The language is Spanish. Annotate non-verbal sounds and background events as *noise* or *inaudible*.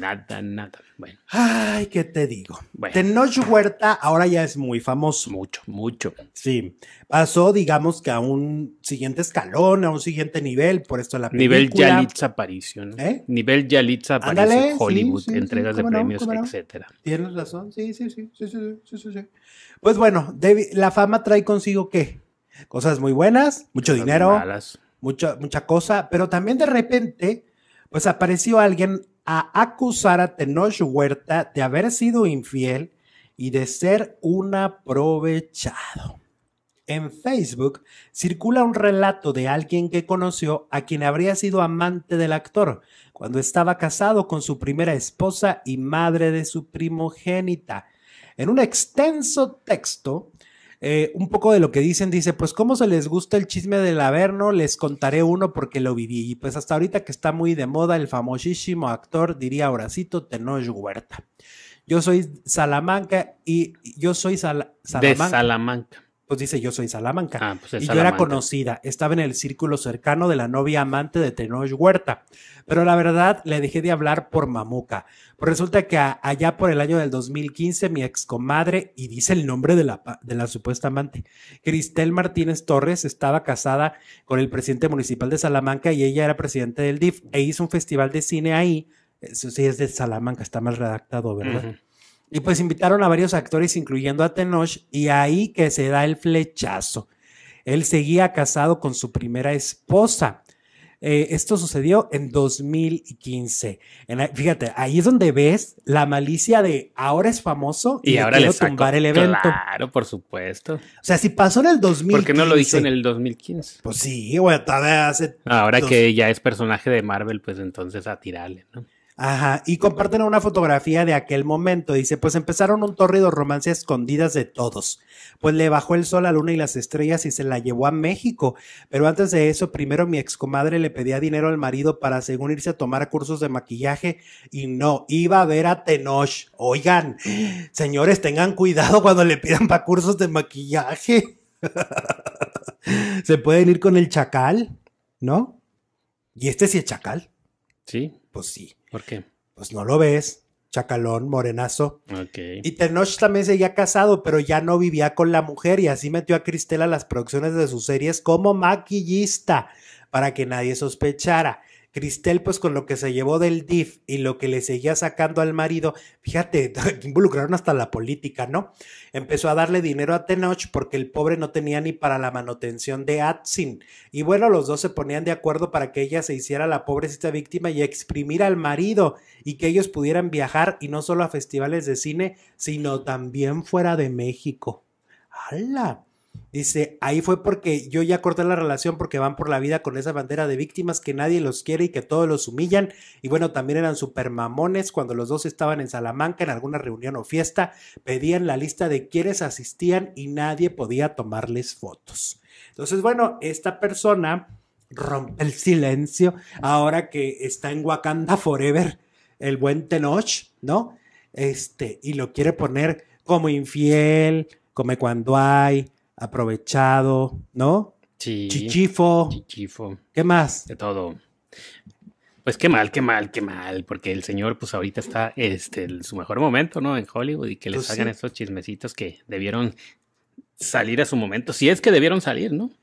Nada, nada. Bueno. Ay, ¿qué te digo? Bueno. Tenoch Huerta ahora ya es muy famoso. Mucho, mucho. Sí. Pasó, digamos que a un siguiente escalón, a un siguiente nivel, por esto la película. Nivel Yalitza aparición ¿Eh? Nivel Yalitza París. Hollywood, entregas de premios, etcétera. Tienes razón, sí, sí, sí, sí, sí, sí, Pues bueno, la fama trae consigo qué? Cosas muy buenas, mucho dinero, mucha, mucha cosa, pero también de repente, pues apareció alguien a acusar a Tenoch Huerta de haber sido infiel y de ser un aprovechado. En Facebook circula un relato de alguien que conoció a quien habría sido amante del actor cuando estaba casado con su primera esposa y madre de su primogénita. En un extenso texto, eh, un poco de lo que dicen, dice, pues ¿cómo se les gusta el chisme del Averno, les contaré uno porque lo viví. Y pues hasta ahorita que está muy de moda el famosísimo actor, diría Horacito Tenoch Huerta. Yo soy Salamanca y yo soy Salamanca. De Salamanca pues dice yo soy Salamanca. Ah, pues y yo era conocida, estaba en el círculo cercano de la novia amante de Tenoch Huerta. Pero la verdad, le dejé de hablar por mamuca. Pues resulta que allá por el año del 2015, mi excomadre, y dice el nombre de la, de la supuesta amante, Cristel Martínez Torres, estaba casada con el presidente municipal de Salamanca y ella era presidente del DIF e hizo un festival de cine ahí. Eso sí es de Salamanca, está mal redactado, ¿verdad? Y pues invitaron a varios actores, incluyendo a Tenoch, y ahí que se da el flechazo. Él seguía casado con su primera esposa. Eh, esto sucedió en 2015. fíjate, ahí es donde ves la malicia de ahora es famoso y, ahora le el evento. Claro, por supuesto. O sea, si pasó en el 2015. ¿Por qué no lo hizo en el 2015? Pues sí, güey, todavía hace. Ahora que ya es personaje de Marvel, pues entonces a tirarle, ¿no? Ajá, y comparten una fotografía de aquel momento. Dice, pues empezaron un torrido romance a escondidas de todos. Pues le bajó el sol, la luna y las estrellas y se la llevó a México. Pero antes de eso, primero mi excomadre le pedía dinero al marido para según irse a tomar cursos de maquillaje y no, iba a ver a Tenoch. Oigan, señores, tengan cuidado cuando le pidan para cursos de maquillaje. *laughs* se pueden ir con el chacal, ¿no? Y este sí es chacal. Sí. Pues sí. ¿Por qué? Pues no lo ves. Chacalón, morenazo. Y Tenoch también seguía casado, pero ya no vivía con la mujer y así metió a Cristela a las producciones de sus series como maquillista para que nadie sospechara. Cristel, pues con lo que se llevó del DIF y lo que le seguía sacando al marido, fíjate, *laughs* involucraron hasta la política, ¿no? Empezó a darle dinero a Tenoch porque el pobre no tenía ni para la manutención de Atsin. Y bueno, los dos se ponían de acuerdo para que ella se hiciera la pobrecita víctima y exprimir al marido y que ellos pudieran viajar y no solo a festivales de cine, sino también fuera de México. ¡Hala! Dice, ahí fue porque yo ya corté la relación porque van por la vida con esa bandera de víctimas que nadie los quiere y que todos los humillan. Y bueno, también eran super mamones cuando los dos estaban en Salamanca en alguna reunión o fiesta. Pedían la lista de quienes asistían y nadie podía tomarles fotos. Entonces, bueno, esta persona rompe el silencio ahora que está en Wakanda Forever, el buen Tenoch, ¿no? Este, y lo quiere poner como infiel, come cuando hay, aprovechado, ¿no? Sí. Chichifo. Chichifo. ¿Qué más? De todo. Pues qué mal, qué mal, qué mal, porque el señor pues ahorita está este en su mejor momento, ¿no? En Hollywood y que les pues hagan esos chismecitos que debieron salir a su momento, si es que debieron salir, ¿no?